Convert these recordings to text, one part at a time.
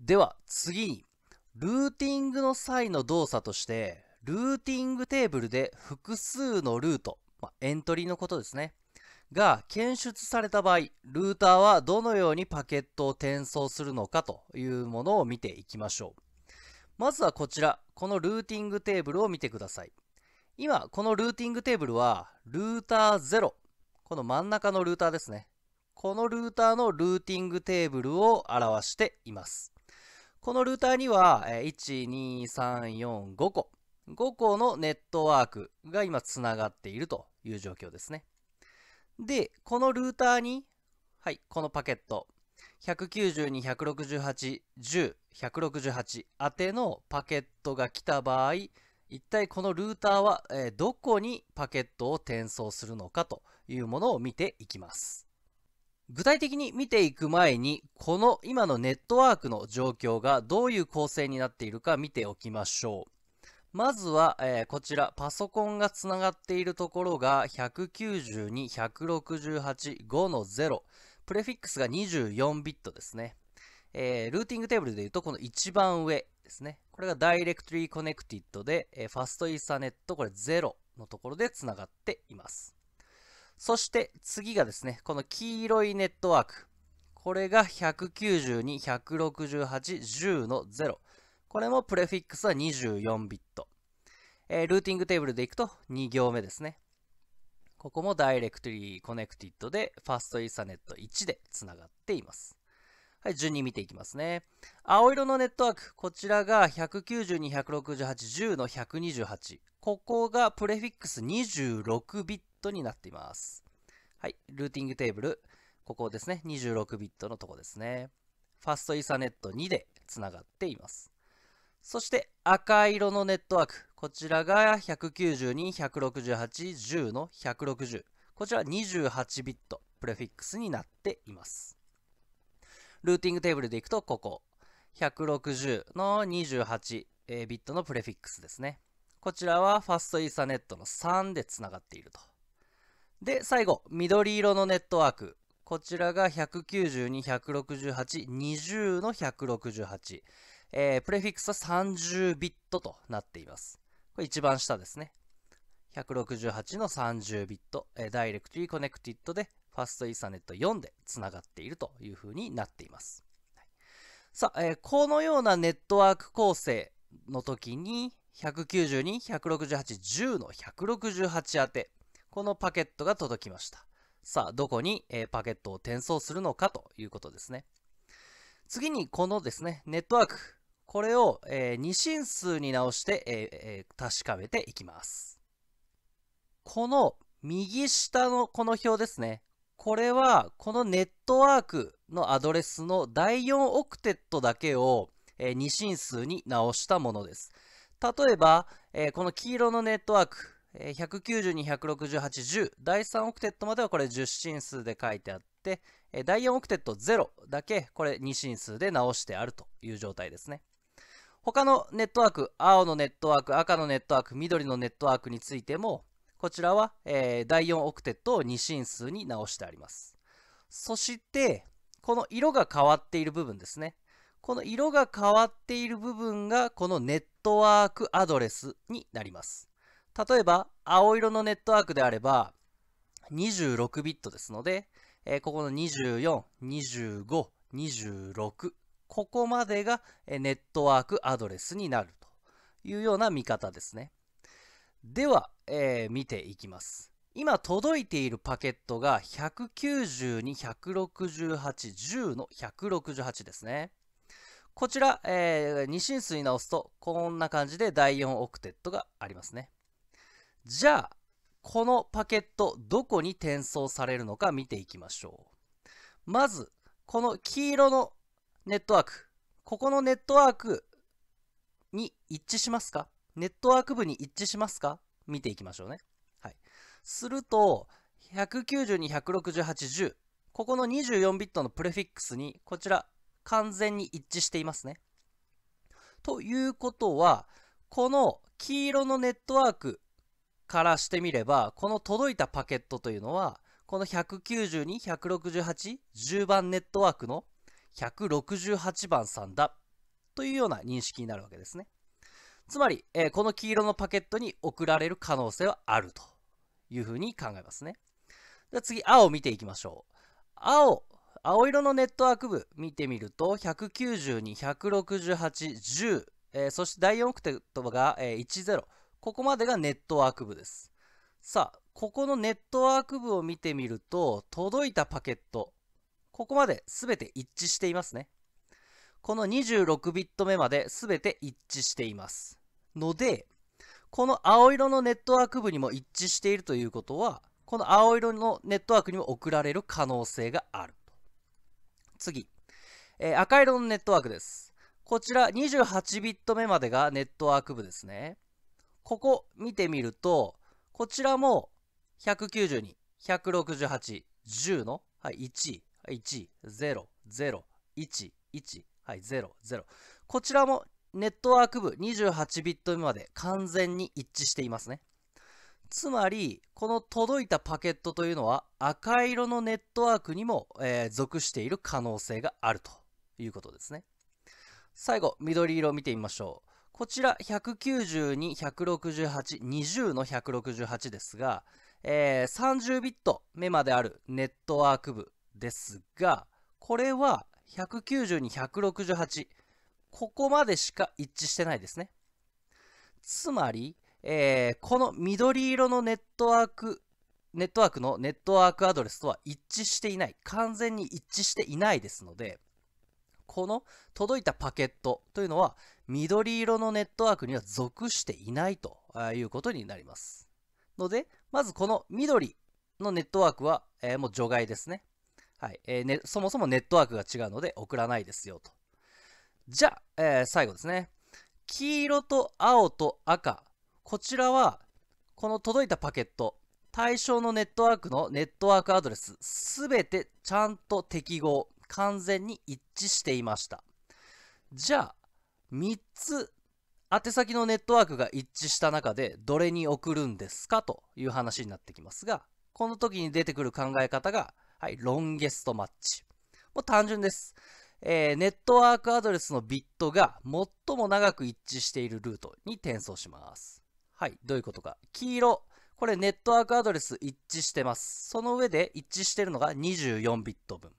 では次に、ルーティングの際の動作として、ルーティングテーブルで複数のルート、まあ、エントリーのことですね、が検出された場合、ルーターはどのようにパケットを転送するのかというものを見ていきましょう。まずはこちら、このルーティングテーブルを見てください。今、このルーティングテーブルは、ルーター0、この真ん中のルーターですね。このルーターのルーティングテーブルを表しています。このルーターには、12345個、5個のネットワークが今つながっているという状況ですね。で、このルーターに、はい、このパケット、192,168,10,168宛てのパケットが来た場合、一体このルーターは、えー、どこにパケットを転送するのかというものを見ていきます。具体的に見ていく前に、この今のネットワークの状況がどういう構成になっているか見ておきましょう。まずは、えー、こちら、パソコンがつながっているところが192、168、5の0。プレフィックスが24ビットですね。えー、ルーティングテーブルでいうと、この一番上ですね。これがダイレクトリーコネクティッドで、えー、ファストイーサネット、これ0のところでつながっています。そして次がですね、この黄色いネットワーク。これが192、168、10の0。これもプレフィックスは24ビット。えー、ルーティングテーブルでいくと2行目ですね。ここもダイレクトリーコネクティッドで、ファストイーサネット1でつながっています。はい、順に見ていきますね。青色のネットワーク、こちらが192、168、10の128。ここがプレフィックス26ビット。トになっています。はい、ルーティングテーブル、ここですね、26ビットのとこですね。ファストイーサネット2でつながっています。そして赤色のネットワーク、こちらが192、168、10の160。こちら28ビット、プレフィックスになっています。ルーティングテーブルでいくと、ここ。160の28、ビットのプレフィックスですね。こちらはファストイーサネットの3でつながっていると。で、最後、緑色のネットワーク。こちらが192、168、20の168。えー、プレフィックスは30ビットとなっています。これ一番下ですね。168の30ビット、えー、ダイレクトリーコネクティッドで、ファストイーサネット4でつながっているというふうになっています。はい、さあ、えー、このようなネットワーク構成の時に、192、168、10の168宛て。このパケットが届きました。さあ、どこに、えパケットを転送するのかということですね。次に、このですね、ネットワーク。これを、え二進数に直して、ええ確かめていきます。この右下のこの表ですね。これは、このネットワークのアドレスの第4オクテットだけを、え二進数に直したものです。例えば、えこの黄色のネットワーク、え192168110第3オクテットまではこれ10進数で書いてあって、え第4オクテット0だけこれ2進数で直してあるという状態ですね他のネットワーク青のネットワーク赤のネットワーク緑のネットワークについてもこちらは、え第4オクテットを2進数に直してありますそしてこの色が変わっている部分ですねこの色が変わっている部分がこのネットワークアドレスになります例えば、青色のネットワークであれば、26ビットですので、えー、ここの24、25、26、ここまでがネットワークアドレスになるというような見方ですね。では、えー、見ていきます。今届いているパケットが192168110の168ですね。こちら、えー、二進数に直すとこんな感じで第4オクテットがありますね。じゃあ、このパケット、どこに転送されるのか見ていきましょう。まず、この黄色のネットワーク。ここのネットワークに一致しますかネットワーク部に一致しますか見ていきましょうね。はい。すると、192,168,10。ここの24ビットのプレフィックスに、こちら、完全に一致していますね。ということは、この黄色のネットワークからしてみれば、この届いたパケットというのは、この192、168、10番ネットワークの168番さんだというような認識になるわけですね。つまり、えー、この黄色のパケットに送られる可能性はあるというふうに考えますね。じゃ次、青を見ていきましょう。青、青色のネットワーク部見てみると、192、168、10、えー、そして第4オクテットが、えー、10、ここまでがネットワーク部です。さあ、ここのネットワーク部を見てみると、届いたパケット、ここまで全て一致していますね。この26ビット目まで全て一致しています。ので、この青色のネットワーク部にも一致しているということは、この青色のネットワークにも送られる可能性がある次、えー、赤色のネットワークです。こちら28ビット目までがネットワーク部ですね。ここ見てみると、こちらも192、168、10の、はい、1、1、0、0、1、1、はい、0、0。こちらもネットワーク部28ビット目まで完全に一致していますね。つまり、この届いたパケットというのは赤色のネットワークにも、えー、属している可能性があるということですね。最後、緑色を見てみましょう。こちら192、168、20の168ですが、えー、30ビット目まであるネットワーク部ですが、これは192、168、ここまでしか一致してないですね。つまり、えー、この緑色のネットワーク、ネットワークのネットワークアドレスとは一致していない、完全に一致していないですので、この届いたパケットというのは緑色のネットワークには属していないということになります。ので、まずこの緑のネットワークは、えー、もう除外ですね。はいえー、ね。そもそもネットワークが違うので送らないですよと。じゃあ、えー、最後ですね。黄色と青と赤。こちらは、この届いたパケット、対象のネットワークのネットワークアドレス、すべてちゃんと適合、完全に一致していました。じゃあ、3つ宛先のネットワークが一致した中でどれに送るんですかという話になってきますが、この時に出てくる考え方が、はい、ロンゲストマッチ。もう単純です。えー、ネットワークアドレスのビットが最も長く一致しているルートに転送します。はい、どういうことか。黄色、これネットワークアドレス一致してます。その上で一致してるのが24ビット分。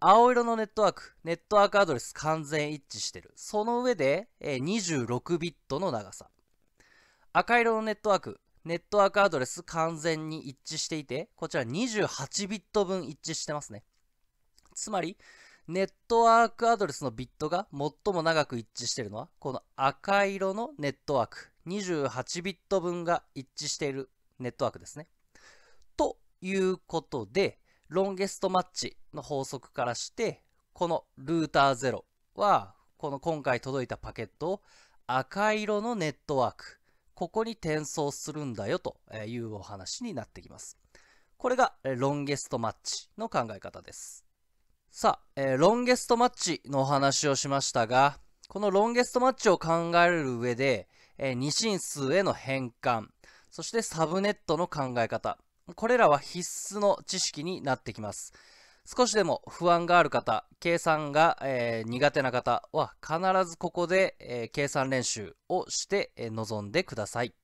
青色のネットワーク、ネットワークアドレス完全一致してる。その上で、え26ビットの長さ。赤色のネットワーク、ネットワークアドレス完全に一致していて、こちら28ビット分一致してますね。つまり、ネットワークアドレスのビットが最も長く一致しているのは、この赤色のネットワーク、28ビット分が一致しているネットワークですね。ということで、ロンゲストマッチの法則からして、このルーター0は、この今回届いたパケットを赤色のネットワーク、ここに転送するんだよというお話になってきます。これがロンゲストマッチの考え方です。さあ、ロンゲストマッチのお話をしましたが、このロンゲストマッチを考える上で、二進数への変換、そしてサブネットの考え方、これらは必須の知識になってきます。少しでも不安がある方、計算が、えー、苦手な方は必ずここで、えー、計算練習をして、えー、臨んでください。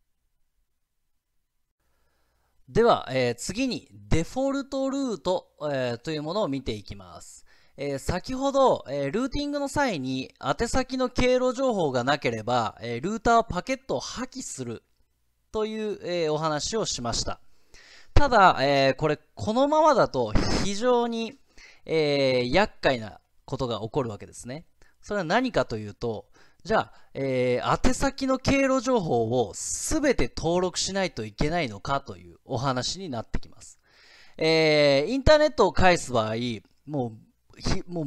では、えー、次にデフォルトルート、えー、というものを見ていきます。えー、先ほど、えルーティングの際に宛先の経路情報がなければ、えルーターはパケットを破棄するという、えお話をしました。ただ、えー、これ、このままだと非常に、えー、厄介なことが起こるわけですね。それは何かというと、じゃあ、えー、宛先の経路情報を全て登録しないといけないのかというお話になってきます。えー、インターネットを返す場合、もう、もう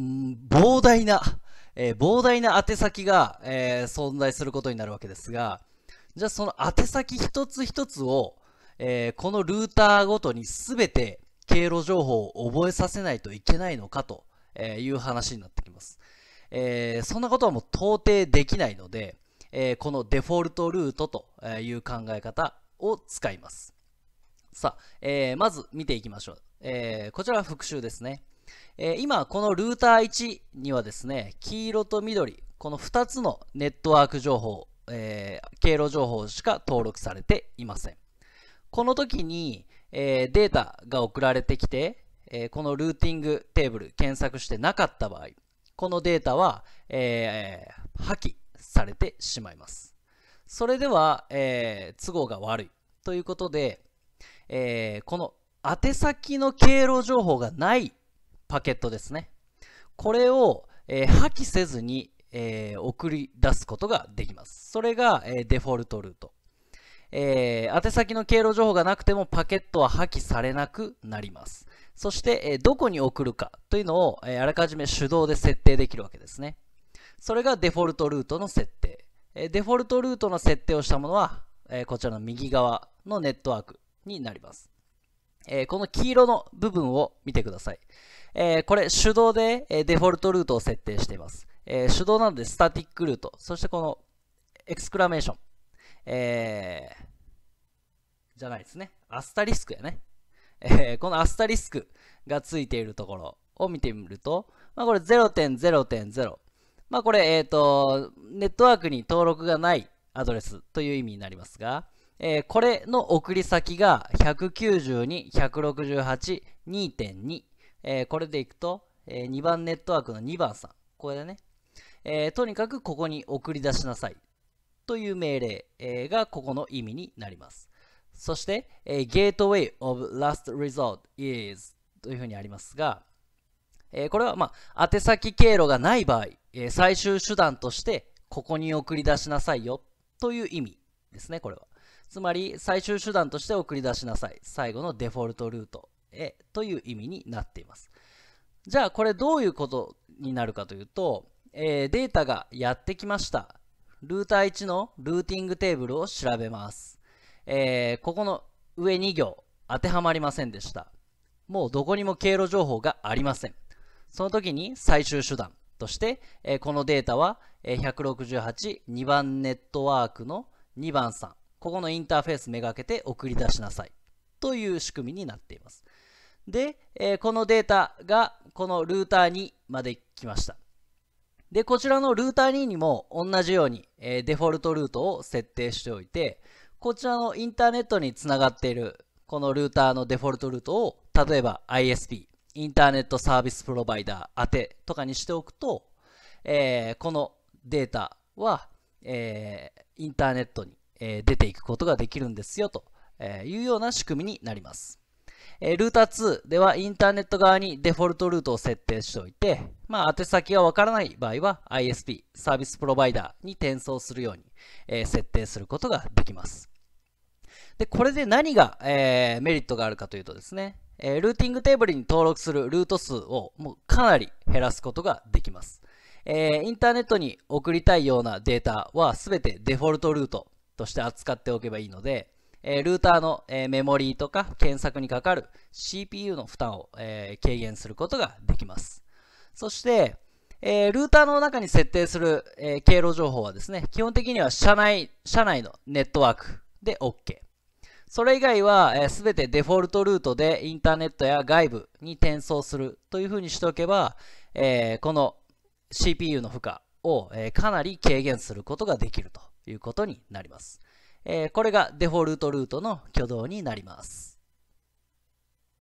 膨大な、えー、膨大な宛先が、えー、存在することになるわけですが、じゃあその宛先一つ一つをえー、このルーターごとに全て経路情報を覚えさせないといけないのかという話になってきます。えー、そんなことはもう到底できないので、えー、このデフォルトルートという考え方を使います。さあ、えー、まず見ていきましょう。えー、こちらは復習ですね。えー、今、このルーター1にはですね、黄色と緑、この2つのネットワーク情報、えー、経路情報しか登録されていません。この時に、えー、データが送られてきて、えー、このルーティングテーブル検索してなかった場合、このデータは、えー、破棄されてしまいます。それでは、えー、都合が悪いということで、えー、この宛先の経路情報がないパケットですね。これを、えー、破棄せずに、えー、送り出すことができます。それが、えー、デフォルトルート。えー、宛先の経路情報がなくてもパケットは破棄されなくなります。そして、えー、どこに送るかというのを、えー、あらかじめ手動で設定できるわけですね。それがデフォルトルートの設定。えデフォルトルートの設定をしたものは、えこちらの右側のネットワークになります。えこの黄色の部分を見てください。えこれ手動で、えデフォルトルートを設定しています。え手動なのでスタティックルート、そしてこのエクスクラメーション。えー、じゃないですね。アスタリスクやね。えー、このアスタリスクがついているところを見てみると、まあ、これ0.0.0。まあ、これ、えっ、ー、と、ネットワークに登録がないアドレスという意味になりますが、えー、これの送り先が192、168、2.2。えー、これでいくと、えー、2番ネットワークの2番さん。これでね、えー、とにかくここに送り出しなさいという命令、がここの意味になります。そして、え Gateway of Last Resort is というふうにありますが、えこれは、まあ、宛先経路がない場合、え最終手段としてここに送り出しなさいよという意味ですね、これは。つまり最終手段として送り出しなさい。最後のデフォルトルートへという意味になっています。じゃあこれどういうことになるかというと、えデータがやってきました。ルーター1のルーティングテーブルを調べます。えー、ここの上2行当てはまりませんでした。もうどこにも経路情報がありません。その時に最終手段として、えー、このデータは、え168、2番ネットワークの2番さん、ここのインターフェースめがけて送り出しなさいという仕組みになっています。で、えー、このデータがこのルーターにまで来ました。で、こちらのルーター2にも同じように、えー、デフォルトルートを設定しておいて、こちらのインターネットにつながっているこのルーターのデフォルトルートを、例えば ISP、インターネットサービスプロバイダー宛てとかにしておくと、えー、このデータは、えー、インターネットに、えー、出ていくことができるんですよというような仕組みになります。えー、ルーター2ではインターネット側にデフォルトルートを設定しておいて、まあ、宛先がわからない場合は ISP、サービスプロバイダーに転送するように、えー、設定することができます。で、これで何が、えー、メリットがあるかというとですね、えルーティングテーブルに登録するルート数をもうかなり減らすことができます。えインターネットに送りたいようなデータはすべてデフォルトルートとして扱っておけばいいので、えー、ルーターの、えー、メモリーとか検索にかかる CPU の負担を、えー、軽減することができます。そして、えー、ルーターの中に設定する、えー、経路情報はですね、基本的には社内、社内のネットワークで OK。それ以外は、えー、全てデフォルトルートでインターネットや外部に転送するというふうにしておけば、えー、この CPU の負荷を、えー、かなり軽減することができるということになります。えこれがデフォルトルートの挙動になります。